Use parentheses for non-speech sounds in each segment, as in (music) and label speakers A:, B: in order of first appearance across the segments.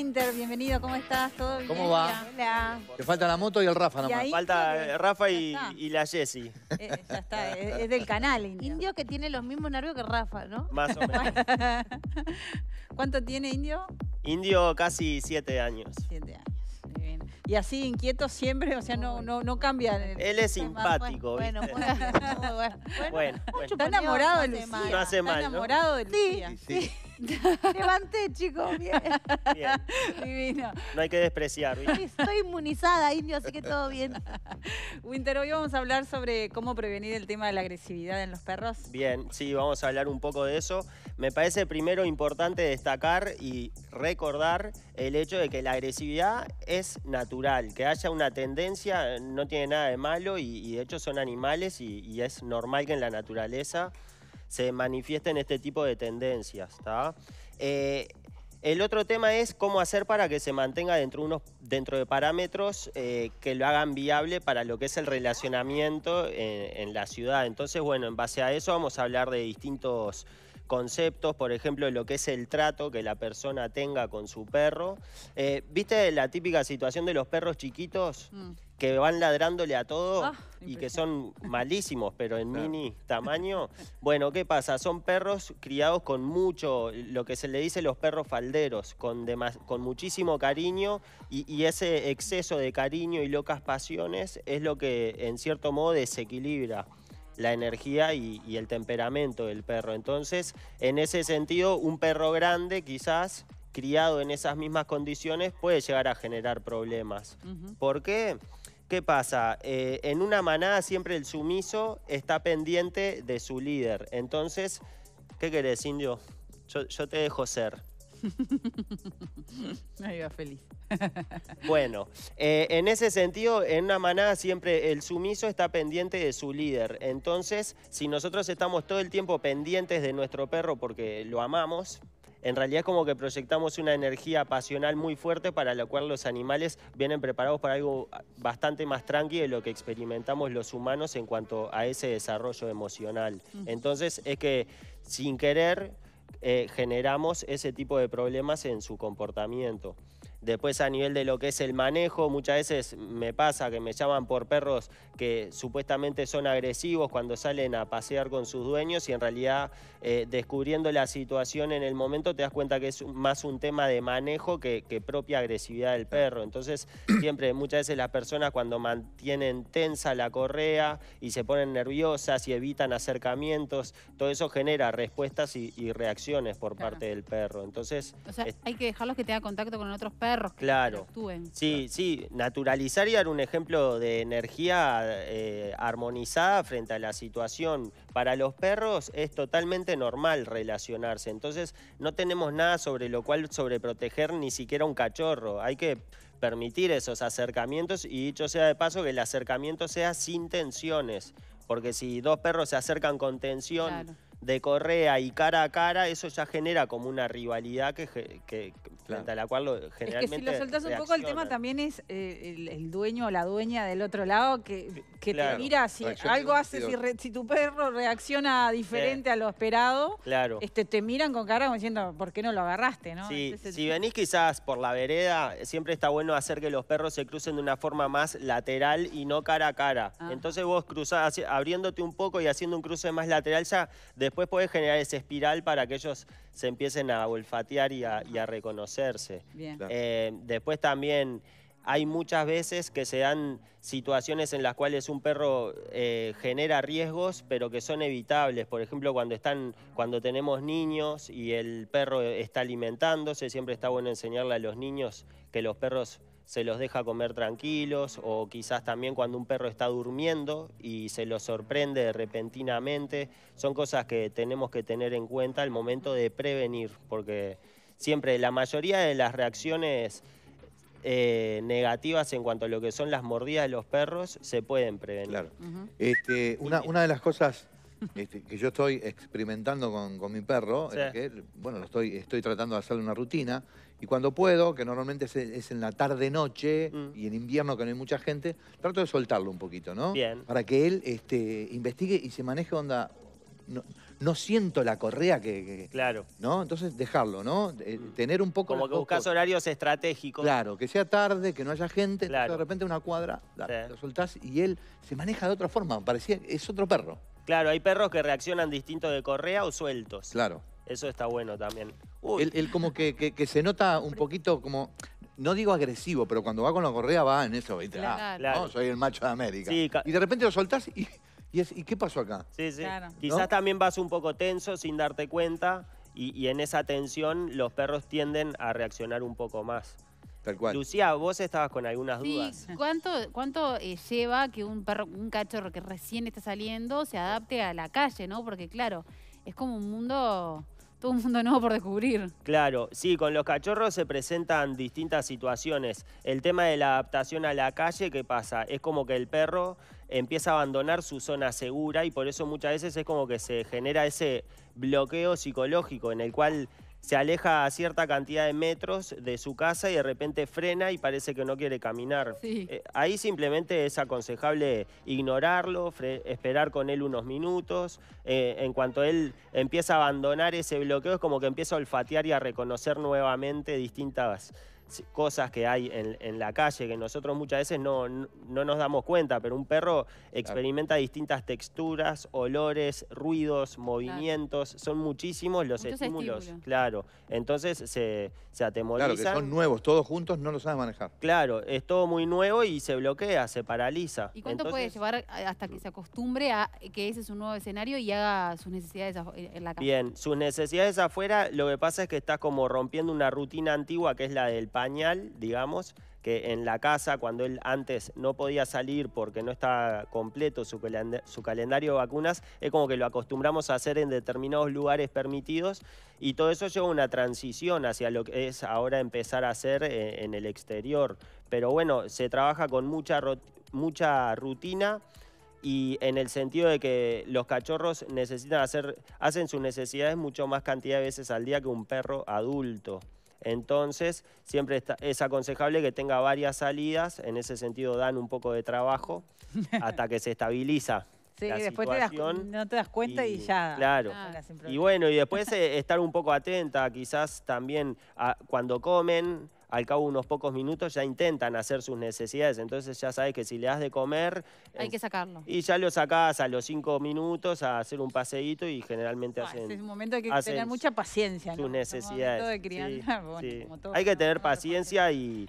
A: Inter, bienvenido, ¿cómo estás? ¿Todo bien? ¿Cómo va? Hola.
B: Te falta la moto y el Rafa nomás. falta eh, Rafa y, la Jessie. Eh, ya está, eh, es,
A: del canal Indio. que tiene los mismos nervios que Rafa, ¿no? Más o menos. (laughs) ¿Cuánto tiene Indio?
B: Indio casi siete años. Siete años.
A: Y así inquieto siempre, o sea, no, no, no cambia.
B: Él es simpático. (laughs) Bueno,
A: bueno,
B: bueno, Está enamorado de Lucía. No hace mal. Está enamorado
A: del Lucía. (laughs) Levanté, chicos, bien. Bien. Divino.
B: No hay que despreciar.
A: Estoy inmunizada, indio, así que todo bien. Winter, hoy vamos a hablar sobre cómo prevenir el tema de la agresividad en los perros.
B: Bien, sí, vamos a hablar un poco de eso. Me parece primero importante destacar y recordar el hecho de que la agresividad es natural, que haya una tendencia no tiene nada de malo y, de hecho son animales y es normal que en la naturaleza se manifiesten este tipo de tendencias. Eh, el otro tema es cómo hacer para que se mantenga dentro, unos, dentro de parámetros eh, que lo hagan viable para lo que es el relacionamiento eh, en, la ciudad. Entonces, bueno, en base a eso vamos a hablar de distintos conceptos, por ejemplo, lo que es el trato que la persona tenga con su perro. ¿Viste la típica situación de los perros chiquitos? Mm que van ladrándole a todo ah, y que son malísimos, pero en mini tamaño. Bueno, ¿qué pasa? Son perros criados con mucho, lo que se le dice los perros falderos, con, con muchísimo cariño y, ese exceso de cariño y locas pasiones es lo que en cierto modo desequilibra la energía y, el temperamento del perro. Entonces, en ese sentido, un perro grande quizás criado en esas mismas condiciones puede llegar a generar problemas. ¿Por qué? ¿Qué pasa? Eh, en una manada siempre el sumiso está pendiente de su líder. Entonces, ¿qué querés, Indio? Yo, te dejo ser. Me (laughs) va feliz. (laughs) bueno, eh, en ese sentido, en una manada siempre el sumiso está pendiente de su líder. Entonces, si nosotros estamos todo el tiempo pendientes de nuestro perro porque lo amamos, en realidad como que proyectamos una energía pasional muy fuerte para la cual los animales vienen preparados para algo bastante más tranquilo de lo que experimentamos los humanos en cuanto a ese desarrollo emocional. Entonces es que sin querer eh, generamos ese tipo de problemas en su comportamiento. Después a nivel de lo que es el manejo, muchas veces me pasa que me llaman por perros que supuestamente son agresivos cuando salen a pasear con sus dueños y en realidad eh, descubriendo la situación en el momento te das cuenta que es más un tema de manejo que, propia agresividad del perro. Entonces siempre muchas veces las personas cuando mantienen tensa la correa y se ponen nerviosas y evitan acercamientos, todo eso genera respuestas y, reacciones por parte del perro. Entonces
A: hay que dejarlos que tenga contacto con otros perros
B: claro. Sí, sí, naturalizar y dar un ejemplo de energía eh, armonizada frente a la situación. Para los perros es totalmente normal relacionarse, entonces no tenemos nada sobre lo cual sobreproteger ni siquiera un cachorro. Hay que permitir esos acercamientos y dicho sea de paso que el acercamiento sea sin tensiones, porque si dos perros se acercan con tensión... de correa y cara a cara, eso ya genera como una rivalidad que la cual lo, generalmente. Es que si lo soltás un poco, el tema
A: también es eh, el, dueño o la dueña del otro lado que,
B: que te mira si algo haces,
A: si, tu perro reacciona diferente a lo esperado, este, te miran con cara como diciendo, ¿por qué no lo agarraste? ¿no?
B: Este si venís quizás por la vereda, siempre está bueno hacer que los perros se crucen de una forma más lateral y no cara a cara. Ah. Entonces vos cruzás, abriéndote un poco y haciendo un cruce más lateral, ya después podés generar esa espiral para que ellos se empiecen a olfatear y a, reconocerse. Eh, después también hay muchas veces que se dan situaciones en las cuales un perro eh, genera riesgos, pero que son evitables. Por ejemplo, cuando, están, cuando tenemos niños y el perro está alimentándose, siempre está bueno enseñarle a los niños que los perros se los deja comer tranquilos o quizás también cuando un perro está durmiendo y se los sorprende repentinamente. Son cosas que tenemos que tener en cuenta al momento de prevenir, porque siempre la mayoría de las reacciones eh, negativas en cuanto a lo que son las mordidas de los perros se pueden prevenir. Este,
C: una, de las cosas este, que yo estoy experimentando con, mi perro, que, bueno, lo estoy, estoy tratando de hacer una rutina, y cuando puedo, que normalmente es, en la tarde-noche mm. y en invierno que no hay mucha gente, trato de soltarlo un poquito, ¿no? Bien. Para que él este, investigue y se maneje onda... No, siento la correa que, Claro. ¿No? Entonces dejarlo, ¿no? Mm. Tener un poco... Como que buscas
B: horarios estratégicos. Claro,
C: que sea tarde, que no haya gente, de repente una cuadra, lo soltás y él se maneja de otra forma. Parecía, es otro perro.
B: Claro, hay perros que reaccionan distinto de correa o sueltos. Claro. Eso está bueno también.
C: Él, como que, que, se nota un poquito como... No digo agresivo, pero cuando va con la correa va en eso, ¿viste? Ah, ¿no? Soy el macho de América. y de repente lo soltás y... es, qué pasó acá?
B: Sí, sí. Quizás también vas un poco tenso sin darte cuenta y, en esa tensión los perros tienden a reaccionar un poco más. Tal cual. Lucía, vos estabas con algunas dudas.
A: (laughs) ¿Cuánto, cuánto eh, lleva que un perro, un cachorro que recién está saliendo se adapte a la calle, no? Porque claro, es como un mundo todo un mundo nuevo por descubrir.
B: Claro, sí, con los cachorros se presentan distintas situaciones. El tema de la adaptación a la calle, ¿qué pasa? Es como que el perro empieza a abandonar su zona segura y por eso muchas veces es como que se genera ese bloqueo psicológico en el cual se aleja a cierta cantidad de metros de su casa y de repente frena y parece que no quiere caminar. Eh, ahí simplemente es aconsejable ignorarlo, esperar con él unos minutos. Eh, en cuanto él empieza a abandonar ese bloqueo, es como que empieza a olfatear y a reconocer nuevamente distintas cosas que hay en, la calle que nosotros muchas veces no, nos damos cuenta, pero un perro experimenta distintas texturas, olores, ruidos, movimientos, son muchísimos los estímulos, claro. Entonces se, se atemorizan. Claro, que son nuevos, todos juntos no lo saben manejar. Claro, es todo muy nuevo y se bloquea, se paraliza. ¿Y cuánto puede
A: llevar eh, hasta que se acostumbre a que ese es un nuevo escenario y haga sus necesidades eh, en la calle?
B: Bien, sus necesidades afuera, lo que pasa es que está como rompiendo una rutina antigua que es la del digamos, que en la casa, cuando él antes no podía salir porque no estaba completo su, calendario de vacunas, es como que lo acostumbramos a hacer en determinados lugares permitidos y todo eso lleva una transición hacia lo que es ahora empezar a hacer en, eh, en el exterior. Pero bueno, se trabaja con mucha, mucha rutina y en el sentido de que los cachorros necesitan hacer, hacen sus necesidades mucho más cantidad de veces al día que un perro adulto. Entonces, siempre es aconsejable que tenga varias salidas, en ese sentido dan un poco de trabajo (laughs) hasta que se estabiliza. la situación. Te das,
A: no te das cuenta y, ya. Claro. Y
B: bueno, y después (laughs) eh, estar un poco atenta, quizás también ah, cuando comen, al cabo de unos pocos minutos ya intentan hacer sus necesidades. Entonces ya sabes que si le das de comer... Hay que sacarlo. Y ya lo sacás a los cinco minutos a hacer un paseíto y generalmente hacen... Es un
A: momento que hay que tener mucha paciencia. Sus necesidades. (laughs)
B: hay que tener paciencia y...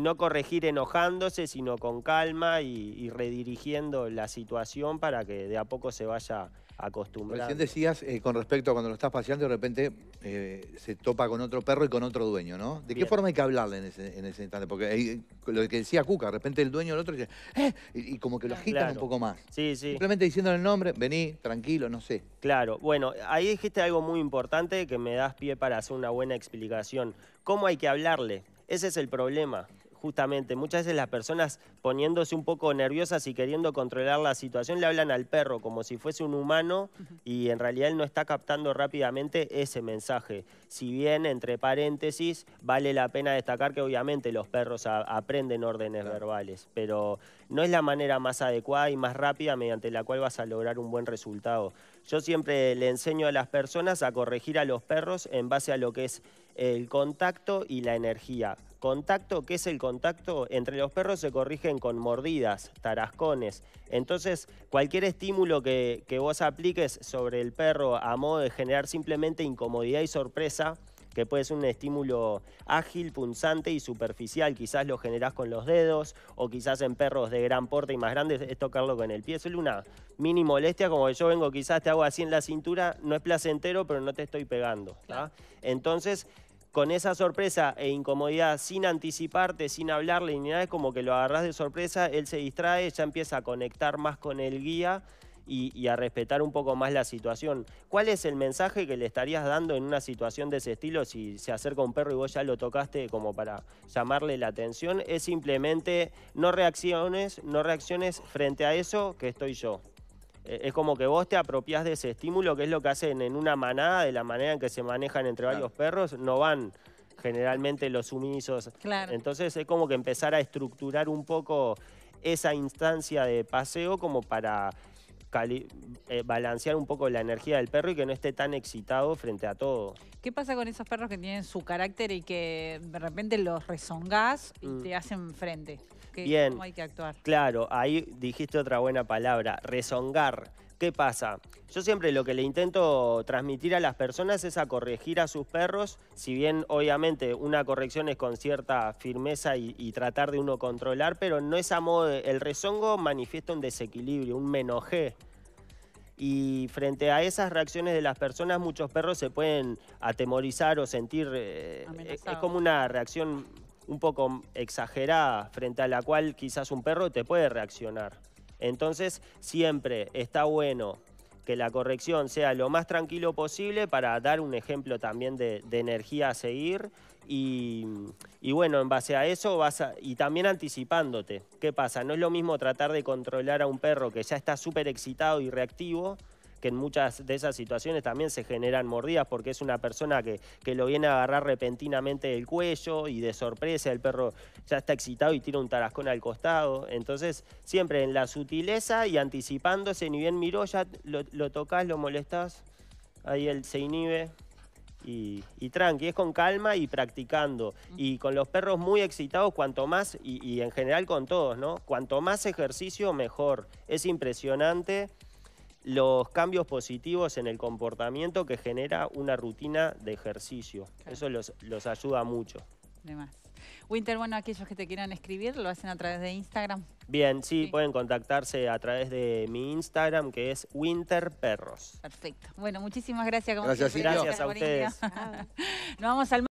B: no corregir enojándose, sino con calma y, redirigiendo la situación para que de a poco se vaya acostumbrado. Recién
C: decías, eh, con respecto a cuando lo estás paseando, de repente eh, se topa con otro perro y con otro dueño, ¿no? ¿De qué forma hay que hablarle en ese, instante? Porque lo que decía Cuca, de repente el dueño del otro eh", Y, como que lo agitan un poco
B: más. Simplemente diciéndole el nombre, vení, tranquilo, no sé. Claro, bueno, ahí dijiste algo muy importante que me das pie para hacer una buena explicación. ¿Cómo hay que hablarle? Ese es el problema justamente. Muchas veces las personas poniéndose un poco nerviosas y queriendo controlar la situación le hablan al perro como si fuese un humano y en realidad él no está captando rápidamente ese mensaje. Si bien, entre paréntesis, vale la pena destacar que obviamente los perros aprenden órdenes verbales, pero no es la manera más adecuada y más rápida mediante la cual vas a lograr un buen resultado. Yo siempre le enseño a las personas a corregir a los perros en base a lo que es el contacto y la energía. Contacto, ¿qué es el contacto? Entre los perros se corrigen con mordidas, tarascones. Entonces, cualquier estímulo que, que vos apliques sobre el perro a modo de generar simplemente incomodidad y sorpresa, que puede ser un estímulo ágil, punzante y superficial. Quizás lo generás con los dedos o quizás en perros de gran porte y más grandes es tocarlo con el pie. Es una mini molestia, como que yo vengo, quizás te hago así en la cintura, no es placentero, pero no te estoy pegando. ¿ah? Entonces, con esa sorpresa e incomodidad, sin anticiparte, sin hablarle ni nada, es como que lo agarrás de sorpresa, él se distrae, ya empieza a conectar más con el guía y, a respetar un poco más la situación. ¿Cuál es el mensaje que le estarías dando en una situación de ese estilo si se acerca un perro y vos ya lo tocaste como para llamarle la atención? Es simplemente no reacciones, no reacciones frente a eso que estoy yo. Eh, es como que vos te apropiás de ese estímulo, que es lo que hacen en una manada, de la manera en que se manejan entre varios perros, no van generalmente los sumisos. Entonces es como que empezar a estructurar un poco esa instancia de paseo como para eh, balancear un poco la energía del perro y que no esté tan excitado frente a todo.
A: ¿Qué pasa con esos perros que tienen su carácter y que de repente los rezongás y mm. te hacen frente? Bien. hay que actuar?
B: Claro, ahí dijiste otra buena palabra, rezongar ¿Qué pasa? Yo siempre lo que le intento transmitir a las personas es a corregir a sus perros, si bien obviamente una corrección es con cierta firmeza y, tratar de uno controlar, pero no es a modo de, El rezongo manifiesta un desequilibrio, un menojé. Y frente a esas reacciones de las personas, muchos perros se pueden atemorizar o sentir... Eh, eh, es como una reacción un poco exagerada, frente a la cual quizás un perro te puede reaccionar. Entonces, siempre está bueno que la corrección sea lo más tranquilo posible para dar un ejemplo también de, energía a seguir. Y, bueno, en base a eso vas y también anticipándote. ¿Qué pasa? No es lo mismo tratar de controlar a un perro que ya está súper excitado y reactivo que en muchas de esas situaciones también se generan mordidas porque es una persona que, lo viene a agarrar repentinamente del cuello y de sorpresa el perro ya está excitado y tira un tarascón al costado. Entonces, siempre en la sutileza y anticipándose, ni bien miró, ya lo, tocas, lo molestas ahí él se inhibe. Y, tranqui, es con calma y practicando. Y con los perros muy excitados, cuanto más, y, y en general con todos, ¿no? Cuanto más ejercicio, mejor. Es impresionante los cambios positivos en el comportamiento que genera una rutina de ejercicio. Eso los, los, ayuda mucho.
A: Winter, bueno, aquellos que te quieran escribir lo hacen a través de Instagram.
B: Bien, sí, pueden contactarse a través de mi Instagram que es Winterperros.
A: Perfecto. Bueno, muchísimas gracias. Como gracias, a ustedes. (laughs) Nos vamos al